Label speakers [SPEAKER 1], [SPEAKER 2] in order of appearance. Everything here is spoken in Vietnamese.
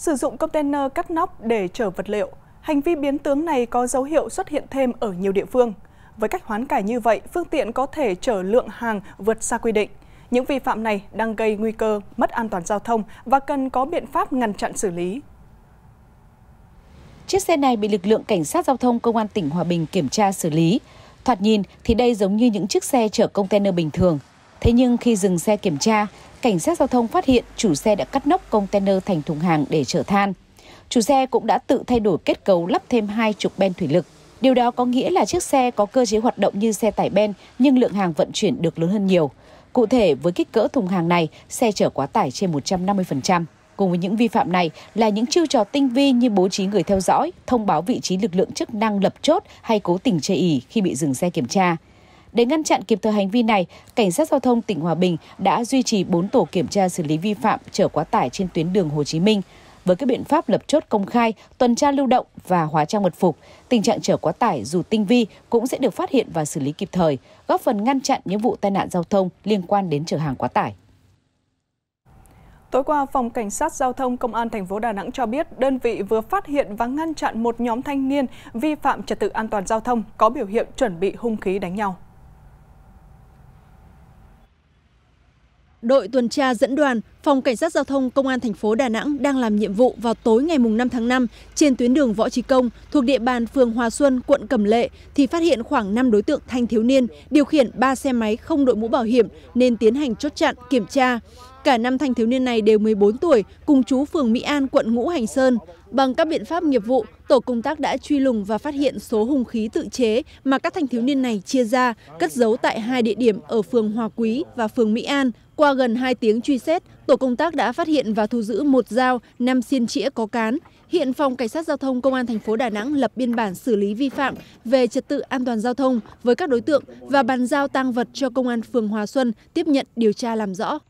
[SPEAKER 1] sử dụng container cắt nóc để chở vật liệu. Hành vi biến tướng này có dấu hiệu xuất hiện thêm ở nhiều địa phương. Với cách hoán cải như vậy, phương tiện có thể chở lượng hàng vượt xa quy định. Những vi phạm này đang gây nguy cơ mất an toàn giao thông và cần có biện pháp
[SPEAKER 2] ngăn chặn xử lý. Chiếc xe này bị lực lượng cảnh sát giao thông công an tỉnh Hòa Bình kiểm tra xử lý. Thoạt nhìn thì đây giống như những chiếc xe chở container bình thường – Thế nhưng khi dừng xe kiểm tra, cảnh sát giao thông phát hiện chủ xe đã cắt nóc container thành thùng hàng để chở than. Chủ xe cũng đã tự thay đổi kết cấu lắp thêm hai trục ben thủy lực. Điều đó có nghĩa là chiếc xe có cơ chế hoạt động như xe tải ben nhưng lượng hàng vận chuyển được lớn hơn nhiều. Cụ thể, với kích cỡ thùng hàng này, xe chở quá tải trên 150%. Cùng với những vi phạm này là những chiêu trò tinh vi như bố trí người theo dõi, thông báo vị trí lực lượng chức năng lập chốt hay cố tình chê ý khi bị dừng xe kiểm tra. Để ngăn chặn kịp thời hành vi này, cảnh sát giao thông tỉnh Hòa Bình đã duy trì 4 tổ kiểm tra xử lý vi phạm chở quá tải trên tuyến đường Hồ Chí Minh. Với các biện pháp lập chốt công khai, tuần tra lưu động và hóa trang mật phục, tình trạng chở quá tải dù tinh vi cũng sẽ được phát hiện và xử lý kịp thời, góp phần ngăn chặn những vụ tai nạn giao thông liên quan đến chở hàng quá tải.
[SPEAKER 1] Tối qua, Phòng Cảnh sát Giao thông Công an thành phố Đà Nẵng cho biết đơn vị vừa phát hiện và ngăn chặn một nhóm thanh niên vi phạm trật tự an toàn giao thông có biểu hiện chuẩn bị hung khí đánh nhau.
[SPEAKER 3] đội tuần tra dẫn đoàn phòng cảnh sát giao thông công an thành phố Đà Nẵng đang làm nhiệm vụ vào tối ngày 5 tháng 5 trên tuyến đường Võ Trí Công thuộc địa bàn phường Hòa Xuân, quận Cẩm Lệ thì phát hiện khoảng 5 đối tượng thanh thiếu niên điều khiển 3 xe máy không đội mũ bảo hiểm nên tiến hành chốt chặn kiểm tra. Cả năm thanh thiếu niên này đều 14 tuổi, cùng chú phường Mỹ An, quận Ngũ Hành Sơn. Bằng các biện pháp nghiệp vụ, tổ công tác đã truy lùng và phát hiện số hung khí tự chế mà các thanh thiếu niên này chia ra, cất giấu tại hai địa điểm ở phường Hòa Quý và phường Mỹ An. Qua gần 2 tiếng truy xét, tổ công tác đã phát hiện và thu giữ một dao, năm xiên chĩa có cán. Hiện phòng cảnh sát giao thông công an thành phố Đà Nẵng lập biên bản xử lý vi phạm về trật tự an toàn giao thông với các đối tượng và bàn giao tang vật cho công an phường Hòa Xuân tiếp nhận điều tra làm rõ.